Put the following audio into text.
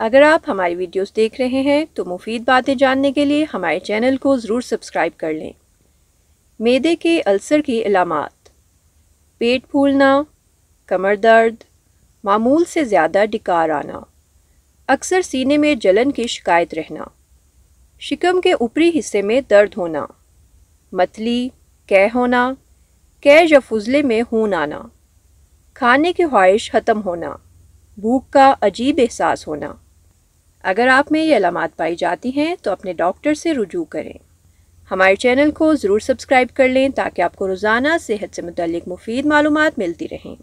अगर आप हमारी वीडियोस देख रहे हैं तो मुफीद बातें जानने के लिए हमारे चैनल को ज़रूर सब्सक्राइब कर लें मैदे के अल्सर की अलामत पेट फूलना कमर दर्द मामूल से ज़्यादा डिकार आना अक्सर सीने में जलन की शिकायत रहना शिकम के ऊपरी हिस्से में दर्द होना मतली कै होना कै या फुजले में खून आना खाने की ख्वाहिश ख़त्म होना भूख का अजीब एहसास होना अगर आप में ये अलामत पाई जाती हैं तो अपने डॉक्टर से रुजू करें हमारे चैनल को ज़रूर सब्सक्राइब कर लें ताकि आपको रोज़ाना सेहत से मुतलिक मुफीद मालूम मिलती रहें